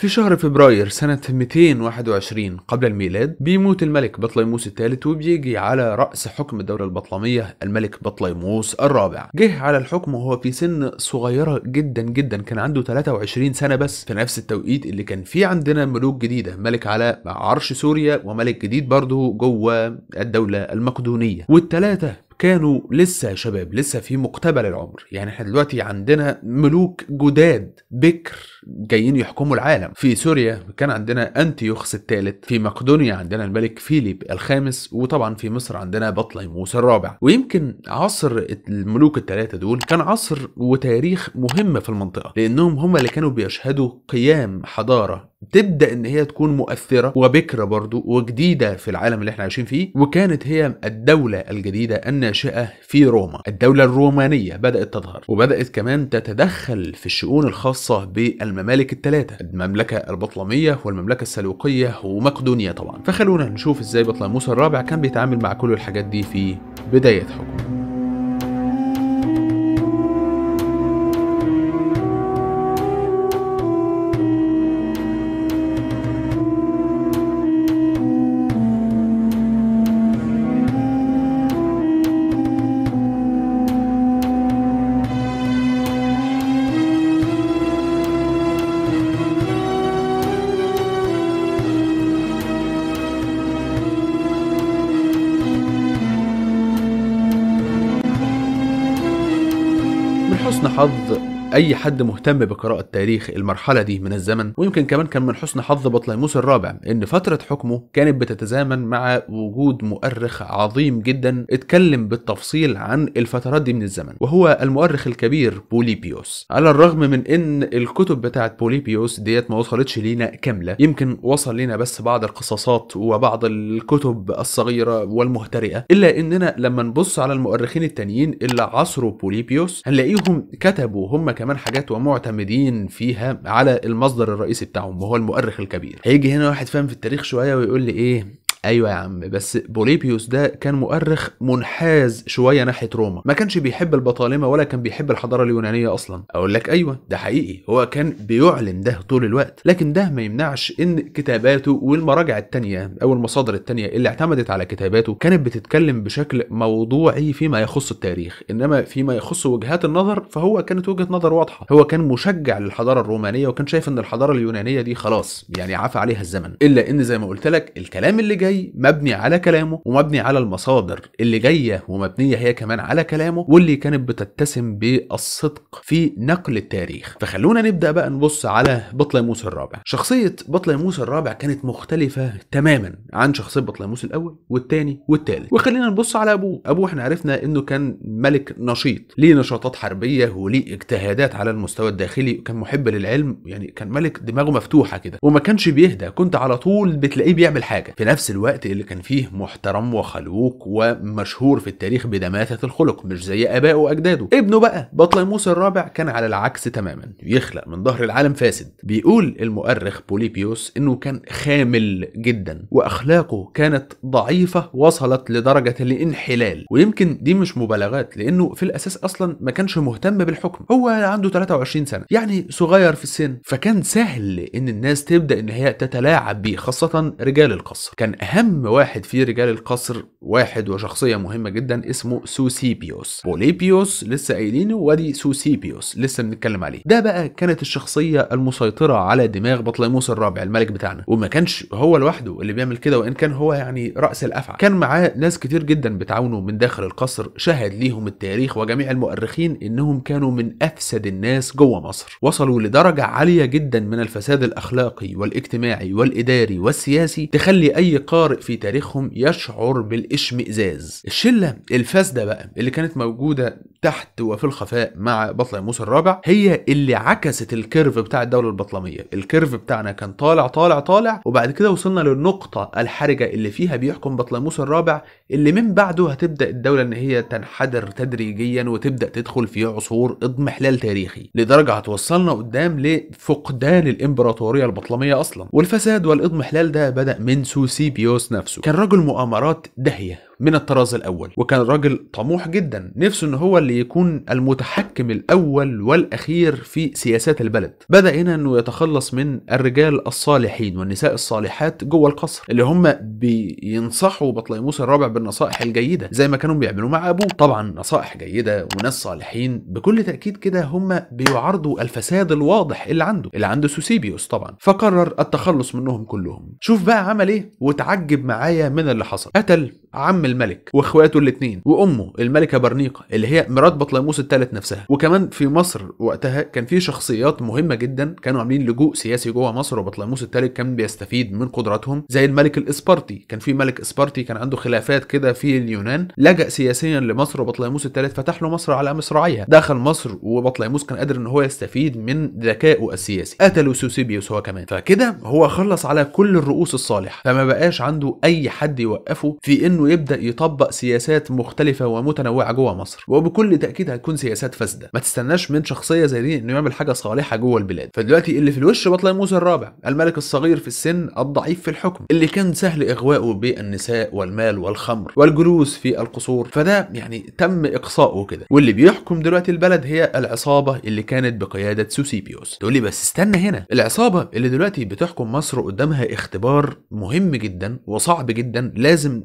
في شهر فبراير سنة 221 قبل الميلاد بيموت الملك بطليموس الثالث وبيجي على رأس حكم الدولة البطلمية الملك بطليموس الرابع جه على الحكم وهو في سن صغيرة جدا جدا كان عنده 23 سنة بس في نفس التوقيت اللي كان فيه عندنا ملوك جديدة ملك على عرش سوريا وملك جديد برضه جوه الدولة المقدونية والثلاثة كانوا لسه شباب لسه في مقتبل العمر يعني احنا دلوقتي عندنا ملوك جداد بكر جايين يحكموا العالم في سوريا كان عندنا أنتيوخس الثالث في مقدونيا عندنا الملك فيليب الخامس وطبعا في مصر عندنا بطليموس الرابع ويمكن عصر الملوك الثلاثة دول كان عصر وتاريخ مهم في المنطقة لأنهم هم اللي كانوا بيشهدوا قيام حضارة تبدا ان هي تكون مؤثره وبكره برضو وجديده في العالم اللي احنا عايشين فيه وكانت هي الدوله الجديده الناشئه في روما الدوله الرومانيه بدات تظهر وبدات كمان تتدخل في الشؤون الخاصه بالممالك الثلاثه المملكه البطلميه والمملكه السلوقيه ومقدونيا طبعا فخلونا نشوف ازاي بطليموس الرابع كان بيتعامل مع كل الحاجات دي في بدايه حكمه اي حد مهتم بقراءه تاريخ المرحله دي من الزمن ويمكن كمان كان من حسن حظ بطليموس الرابع ان فتره حكمه كانت بتتزامن مع وجود مؤرخ عظيم جدا اتكلم بالتفصيل عن الفترات دي من الزمن وهو المؤرخ الكبير بوليبيوس على الرغم من ان الكتب بتاعه بوليبيوس ديت ما وصلتش لينا كامله يمكن وصل لينا بس بعض القصاصات وبعض الكتب الصغيره والمهترئه الا اننا لما نبص على المؤرخين التانيين اللي عصروا بوليبيوس هنلاقيهم كتبوا هم كمان حاجات ومعتمدين فيها على المصدر الرئيسي بتاعهم وهو المؤرخ الكبير هيجي هنا واحد فاهم في التاريخ شويه ويقول لي ايه ايوه يا عم بس بوليبيوس ده كان مؤرخ منحاز شويه ناحيه روما ما كانش بيحب البطالمه ولا كان بيحب الحضاره اليونانيه اصلا اقول لك ايوه ده حقيقي هو كان بيعلن ده طول الوقت لكن ده ما يمنعش ان كتاباته والمراجع التانية او المصادر التانية اللي اعتمدت على كتاباته كانت بتتكلم بشكل موضوعي فيما يخص التاريخ انما فيما يخص وجهات النظر فهو كانت وجهه نظر واضحه هو كان مشجع للحضاره الرومانيه وكان شايف ان الحضاره اليونانيه دي خلاص يعني عفى عليها الزمن الا ان زي ما قلت لك الكلام اللي جاي جاي مبني على كلامه ومبني على المصادر اللي جايه ومبنيه هي كمان على كلامه واللي كانت بتتسم بالصدق في نقل التاريخ فخلونا نبدا بقى نبص على بطليموس الرابع شخصيه بطليموس الرابع كانت مختلفه تماما عن شخصيه بطليموس الاول والثاني والثالث وخلينا نبص على ابوه ابوه احنا عرفنا انه كان ملك نشيط ليه نشاطات حربيه وليه اجتهادات على المستوى الداخلي وكان محب للعلم يعني كان ملك دماغه مفتوحه كده وما كانش بيهدى كنت على طول بتلاقيه بيعمل حاجه في نفس الوقت الوقت اللي كان فيه محترم وخلوق ومشهور في التاريخ بدماثة الخلق مش زي آبائه وأجداده ابنه بقى بطليموس الرابع كان على العكس تماما يخلق من ظهر العالم فاسد بيقول المؤرخ بوليبيوس انه كان خامل جدا واخلاقه كانت ضعيفه وصلت لدرجه الانحلال ويمكن دي مش مبالغات لانه في الاساس اصلا ما كانش مهتم بالحكم هو عنده 23 سنه يعني صغير في السن فكان سهل ان الناس تبدا ان هي تتلاعب بيه خاصه رجال القصر كان أهم واحد في رجال القصر واحد وشخصية مهمة جدا اسمه سوسيبيوس بوليبيوس لسه قايلينه وادي سوسيبيوس لسه بنتكلم عليه ده بقى كانت الشخصية المسيطرة على دماغ بطليموس الرابع الملك بتاعنا وما كانش هو لوحده اللي بيعمل كده وإن كان هو يعني رأس الأفعى كان معاه ناس كتير جدا بتعاونه من داخل القصر شهد ليهم التاريخ وجميع المؤرخين إنهم كانوا من أفسد الناس جوه مصر وصلوا لدرجة عالية جدا من الفساد الأخلاقي والاجتماعي والإداري والسياسي تخلي أي قائد القارئ في تاريخهم يشعر بالاشمئزاز الشلة الفاسدة بقى اللي كانت موجودة تحت وفي الخفاء مع بطل موسى الرابع هي اللي عكست الكيرف بتاع الدولة البطلمية الكيرف بتاعنا كان طالع طالع طالع وبعد كده وصلنا للنقطة الحرجة اللي فيها بيحكم بطليموس الرابع اللي من بعده هتبدأ الدولة ان هي تنحدر تدريجيا وتبدأ تدخل في عصور اضمحلال تاريخي لدرجة هتوصلنا قدام لفقدان الامبراطورية البطلمية اصلا والفساد والاضمحلال ده بدأ من سوسيبيو سيرسيوس نفسه كان رجل مؤامرات دهيه من الطراز الاول وكان راجل طموح جدا نفسه ان هو اللي يكون المتحكم الاول والاخير في سياسات البلد بدا هنا انه يتخلص من الرجال الصالحين والنساء الصالحات جوه القصر اللي هم بينصحوا بطليموس الرابع بالنصائح الجيده زي ما كانوا بيعملوا مع ابوه طبعا نصائح جيده وناس صالحين بكل تاكيد كده هم بيعارضوا الفساد الواضح اللي عنده اللي عنده سوسيبيوس طبعا فقرر التخلص منهم كلهم شوف بقى عمل ايه وتعجب معايا من اللي حصل قتل عم الملك واخواته الاثنين وامه الملكه برنيقه اللي هي مرات بطليموس الثالث نفسها وكمان في مصر وقتها كان في شخصيات مهمه جدا كانوا عاملين لجوء سياسي جوه مصر وبطليموس الثالث كان بيستفيد من قدراتهم زي الملك الاسبرطي كان في ملك اسبرطي كان عنده خلافات كده في اليونان لجأ سياسيا لمصر وبطليموس الثالث فتح له مصر على مصراعيها دخل مصر وبطليموس كان قادر ان هو يستفيد من ذكائه السياسي قتلوا سوسيبيوس هو كمان فكده هو خلص على كل الرؤوس الصالحه فما بقاش عنده اي حد يوقفه في انه انه يبدا يطبق سياسات مختلفه ومتنوعه جوه مصر وبكل تاكيد هتكون سياسات فاسده ما تستناش من شخصيه زي دي انه يعمل حاجه صالحه جوه البلاد فدلوقتي اللي في الوش بطليموس الرابع الملك الصغير في السن الضعيف في الحكم اللي كان سهل اغواؤه بالنساء والمال والخمر والجلوس في القصور فده يعني تم اقصائه كده واللي بيحكم دلوقتي البلد هي العصابه اللي كانت بقياده سوسيبيوس تقول لي بس استنى هنا العصابه اللي دلوقتي بتحكم مصر قدامها اختبار مهم جدا وصعب جدا لازم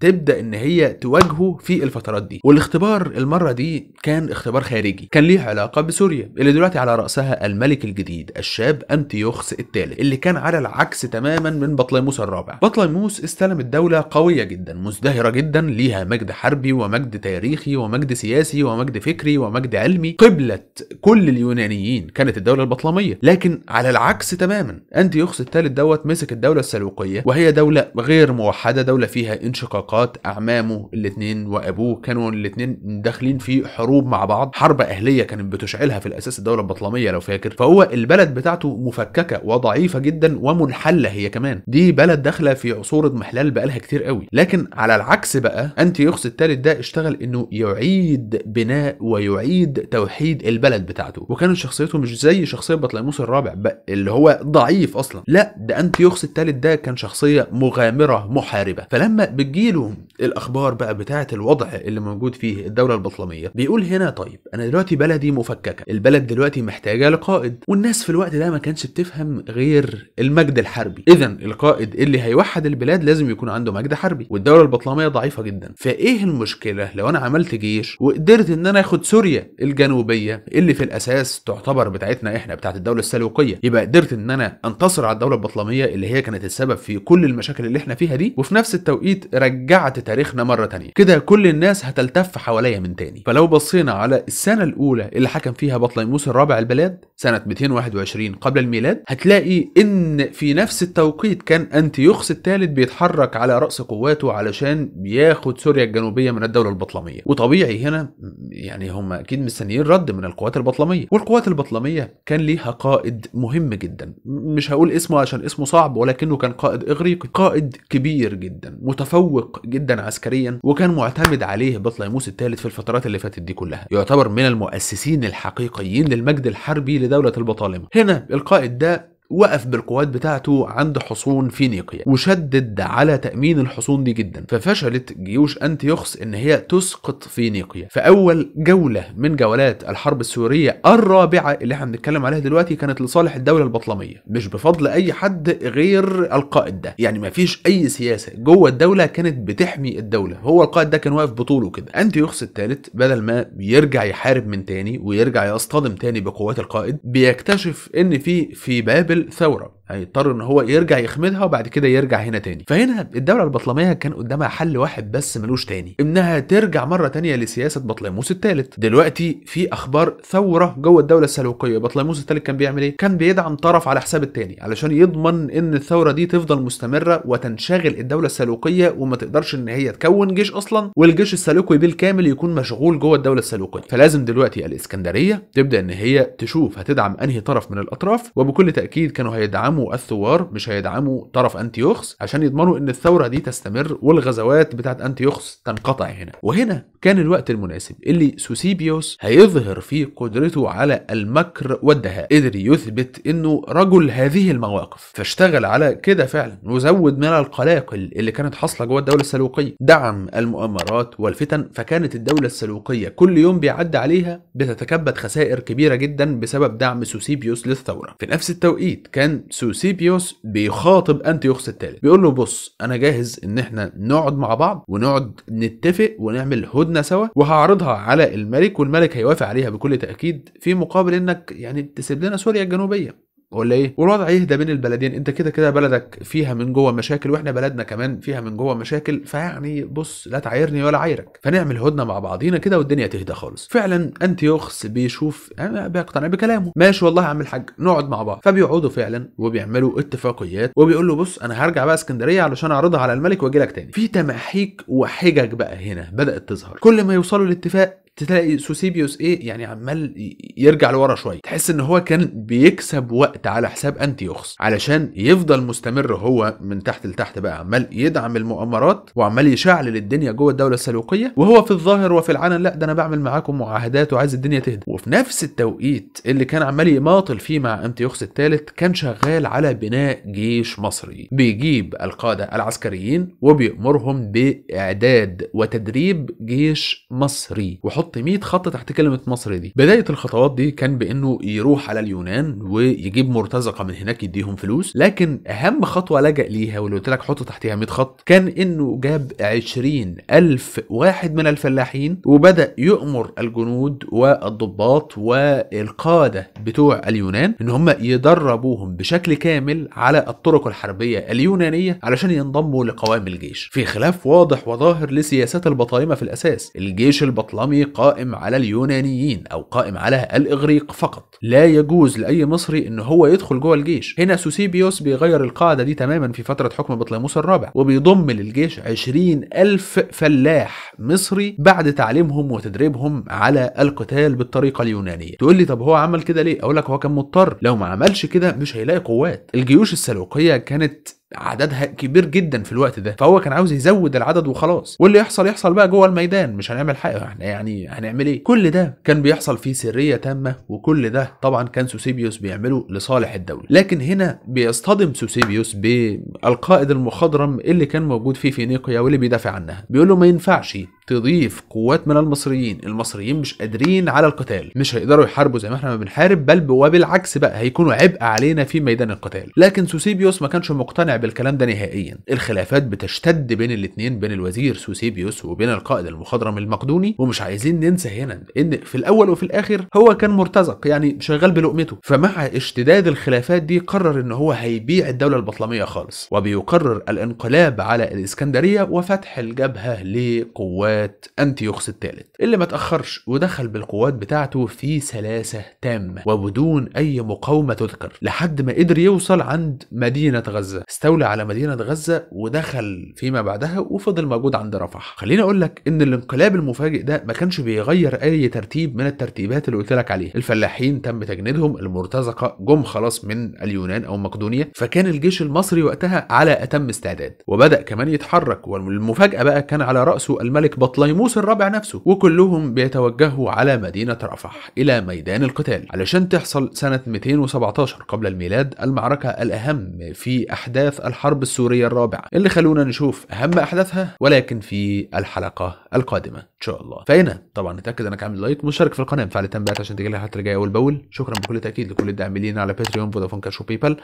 تبدا ان هي تواجهه في الفترات دي والاختبار المره دي كان اختبار خارجي كان ليه علاقه بسوريا اللي دلوقتي على راسها الملك الجديد الشاب انتيوخس الثالث اللي كان على العكس تماما من بطليموس الرابع بطليموس استلم الدوله قويه جدا مزدهره جدا ليها مجد حربي ومجد تاريخي ومجد سياسي ومجد فكري ومجد علمي قبله كل اليونانيين كانت الدوله البطلميه لكن على العكس تماما انتيوخس الثالث دوت مسك الدوله السلوقيه وهي دوله غير موحده دوله فيها انشقاق الشقاقات أعمامه الاتنين وأبوه كانوا الاتنين داخلين في حروب مع بعض حرب أهلية كانت بتشعلها في الأساس الدولة البطلمية لو فاكر فهو البلد بتاعته مفككة وضعيفة جدا ومنحلة هي كمان دي بلد داخلة في عصور اضمحلال بقالها كتير قوي لكن على العكس بقى أنتيوخس الثالث ده اشتغل إنه يعيد بناء ويعيد توحيد البلد بتاعته وكانت شخصيته مش زي شخصية بطليموس الرابع بقى اللي هو ضعيف أصلا لا ده أنتيوخس الثالث ده كان شخصية مغامرة محاربة فلما بتجي بتجيله الاخبار بقى بتاعه الوضع اللي موجود فيه الدوله البطلميه بيقول هنا طيب انا دلوقتي بلدي مفككه البلد دلوقتي محتاجه لقائد والناس في الوقت ده ما كانتش بتفهم غير المجد الحربي اذا القائد اللي هيوحد البلاد لازم يكون عنده مجد حربي والدوله البطلميه ضعيفه جدا فايه المشكله لو انا عملت جيش وقدرت ان انا اخد سوريا الجنوبيه اللي في الاساس تعتبر بتاعتنا احنا بتاعت الدوله السلوقيه يبقى قدرت ان انا انتصر على الدوله البطلميه اللي هي كانت السبب في كل المشاكل اللي احنا فيها دي وفي نفس التوقيت رجعت تاريخنا مرة تانية كده كل الناس هتلتف حواليا من تاني فلو بصينا على السنة الأولى اللي حكم فيها بطليموس الرابع البلاد سنة 221 قبل الميلاد هتلاقي إن في نفس التوقيت كان أنتيوخس الثالث بيتحرك على رأس قواته علشان بياخد سوريا الجنوبية من الدولة البطلمية وطبيعي هنا يعني هم أكيد مستنيين رد من القوات البطلمية والقوات البطلمية كان ليها قائد مهم جدا مش هقول اسمه عشان اسمه صعب ولكنه كان قائد إغريقي قائد كبير جدا متفوق متفوق جدا عسكريا وكان معتمد عليه بطليموس الثالث في الفترات اللي فاتت دي كلها يعتبر من المؤسسين الحقيقيين للمجد الحربي لدولة البطالمة هنا القائد ده وقف بالقوات بتاعته عند حصون فينيقيا وشدد على تامين الحصون دي جدا ففشلت جيوش انتيوخس ان هي تسقط فينيقيا فاول جوله من جولات الحرب السوريه الرابعه اللي احنا بنتكلم عليها دلوقتي كانت لصالح الدوله البطلميه مش بفضل اي حد غير القائد ده يعني مفيش اي سياسه جوه الدوله كانت بتحمي الدوله هو القائد ده كان واقف بطوله كده انتيوخس الثالث بدل ما بيرجع يحارب من تاني ويرجع يصطدم تاني بقوات القائد بيكتشف ان في في بابل الثورة هيضطر ان هو يرجع يخمدها وبعد كده يرجع هنا تاني فهنا الدوله البطلميه كان قدامها حل واحد بس ملوش تاني انها ترجع مره تانيه لسياسه بطليموس الثالث دلوقتي في اخبار ثوره جوه الدوله السلوقيه بطليموس الثالث كان بيعمل ايه كان بيدعم طرف على حساب التاني علشان يضمن ان الثوره دي تفضل مستمره وتنشغل الدوله السلوقيه وما تقدرش ان هي تكون جيش اصلا والجيش السلوقي بالكامل يكون مشغول جوه الدوله السلوقيه فلازم دلوقتي الاسكندريه تبدا ان هي تشوف هتدعم انهي طرف من الاطراف وبكل تاكيد كانوا هيدعموا هيدعموا الثوار مش هيدعموا طرف انتيوخس عشان يضمنوا ان الثوره دي تستمر والغزوات بتاعت انتيوخس تنقطع هنا وهنا كان الوقت المناسب اللي سوسيبيوس هيظهر فيه قدرته على المكر والدهاء قدر يثبت انه رجل هذه المواقف فاشتغل على كده فعلا وزود من القلاقل اللي كانت حاصله جوه الدوله السلوقيه دعم المؤامرات والفتن فكانت الدوله السلوقيه كل يوم بيعدي عليها بتتكبد خسائر كبيره جدا بسبب دعم سوسيبيوس للثوره في نفس التوقيت كان سوسيبيوس بيخاطب انتيوخس الثالث بيقول له بص انا جاهز ان احنا نقعد مع بعض ونقعد نتفق ونعمل هدنه سوا وهعرضها على الملك والملك هيوافق عليها بكل تاكيد في مقابل انك يعني تسيب لنا سوريا الجنوبيه ولا ايه والوضع يهدى بين البلدين انت كده كده بلدك فيها من جوه مشاكل واحنا بلدنا كمان فيها من جوه مشاكل فيعني بص لا تعايرني ولا عايرك فنعمل هدنه مع بعضينا كده والدنيا تهدى خالص فعلا انتيوخس بيشوف آه، بيقتنع بكلامه ماشي والله يا عم الحاج نقعد مع بعض فبيقعدوا فعلا وبيعملوا اتفاقيات وبيقول له بص انا هرجع بقى اسكندريه علشان اعرضها على الملك واجي لك تاني في تماحيك وحجج بقى هنا بدات تظهر كل ما يوصلوا لاتفاق تلاقي سوسيبيوس ايه يعني عمال يرجع لورا شويه تحس ان هو كان بيكسب وقت على حساب انتيوخس علشان يفضل مستمر هو من تحت لتحت بقى عمال يدعم المؤامرات وعمال يشعلل الدنيا جوه الدوله السلوقيه وهو في الظاهر وفي العلن لا ده انا بعمل معاكم معاهدات وعايز الدنيا تهدى وفي نفس التوقيت اللي كان عمال يماطل فيه مع انتيوخس الثالث كان شغال على بناء جيش مصري بيجيب القاده العسكريين وبيأمرهم باعداد وتدريب جيش مصري وحط يحط 100 خط تحت كلمه مصر دي بدايه الخطوات دي كان بانه يروح على اليونان ويجيب مرتزقه من هناك يديهم فلوس لكن اهم خطوه لجأ ليها واللي قلت لك حط تحتها 100 خط كان انه جاب 20 ألف واحد من الفلاحين وبدأ يؤمر الجنود والضباط والقادة بتوع اليونان ان هم يدربوهم بشكل كامل على الطرق الحربية اليونانية علشان ينضموا لقوام الجيش في خلاف واضح وظاهر لسياسات البطالمة في الأساس الجيش البطلمي قائم على اليونانيين أو قائم على الإغريق فقط لا يجوز لأي مصري إن هو يدخل جوه الجيش هنا سوسيبيوس بيغير القاعدة دي تماما في فترة حكم بطليموس الرابع وبيضم للجيش 20 ألف فلاح مصري بعد تعليمهم وتدريبهم على القتال بالطريقة اليونانية تقول لي طب هو عمل كده ليه أقول لك هو كان مضطر لو ما عملش كده مش هيلاقي قوات الجيوش السلوقية كانت عددها كبير جدا في الوقت ده فهو كان عاوز يزود العدد وخلاص واللي يحصل يحصل بقى جوه الميدان مش هنعمل حاجه احنا يعني هنعمل ايه كل ده كان بيحصل فيه سريه تامه وكل ده طبعا كان سوسيبيوس بيعمله لصالح الدوله لكن هنا بيصطدم سوسيبيوس بالقائد المخضرم اللي كان موجود في فينيقيا واللي بيدافع عنها بيقول له ما ينفعش تضيف قوات من المصريين المصريين مش قادرين على القتال مش هيقدروا يحاربوا زي ما احنا ما بنحارب بل وبالعكس بقى هيكونوا عبء علينا في ميدان القتال لكن سوسيبيوس ما كانش مقتنع بالكلام ده نهائيا الخلافات بتشتد بين الاثنين بين الوزير سوسيبيوس وبين القائد المخضرم المقدوني ومش عايزين ننسى هنا ان في الاول وفي الاخر هو كان مرتزق يعني شغال بلقمته فمع اشتداد الخلافات دي قرر ان هو هيبيع الدوله البطلميه خالص وبيقرر الانقلاب على الاسكندريه وفتح الجبهه لقوات قوات أنتيوخس الثالث اللي ما تأخرش ودخل بالقوات بتاعته في سلاسة تامة وبدون أي مقاومة تذكر لحد ما قدر يوصل عند مدينة غزة استولى على مدينة غزة ودخل فيما بعدها وفضل موجود عند رفح خليني أقول لك إن الانقلاب المفاجئ ده ما كانش بيغير أي ترتيب من الترتيبات اللي قلت لك عليه الفلاحين تم تجنيدهم المرتزقة جم خلاص من اليونان أو مقدونيا فكان الجيش المصري وقتها على أتم استعداد وبدأ كمان يتحرك والمفاجأة بقى كان على رأسه الملك بطليموس الرابع نفسه وكلهم بيتوجهوا على مدينة رفح إلى ميدان القتال علشان تحصل سنة 217 قبل الميلاد المعركة الأهم في أحداث الحرب السورية الرابعة اللي خلونا نشوف أهم أحداثها ولكن في الحلقة القادمة إن شاء الله فهنا طبعا نتأكد أنك عامل لايك مشترك في القناة وفعل التنبيهات عشان تجيلها الحلقات الجاية أول بأول شكرا بكل تأكيد لكل الداعمين لينا على باتريون فودافون كاش وبيبال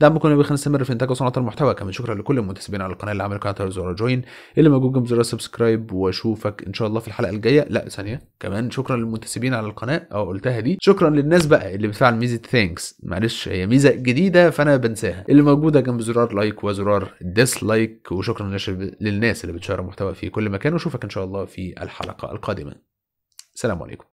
دعمكم بيخلينا نستمر في إنتاج وصناعة المحتوى كمان شكرا لكل المنتسبين على القناة اللي عملوا قناة زر جوين اللي موجود جنب زر سبسكرايب وشو اشوفك ان شاء الله في الحلقه الجايه لا ثانيه كمان شكرا للمنتسبين على القناه اه قلتها دي شكرا للناس بقى اللي بتفعل ميزه ثانكس معلش هي ميزه جديده فانا بنساها اللي موجوده جنب زرار لايك وزرار ديسلايك وشكرا للناس اللي بتشارك محتوى في كل مكان واشوفك ان شاء الله في الحلقه القادمه سلام عليكم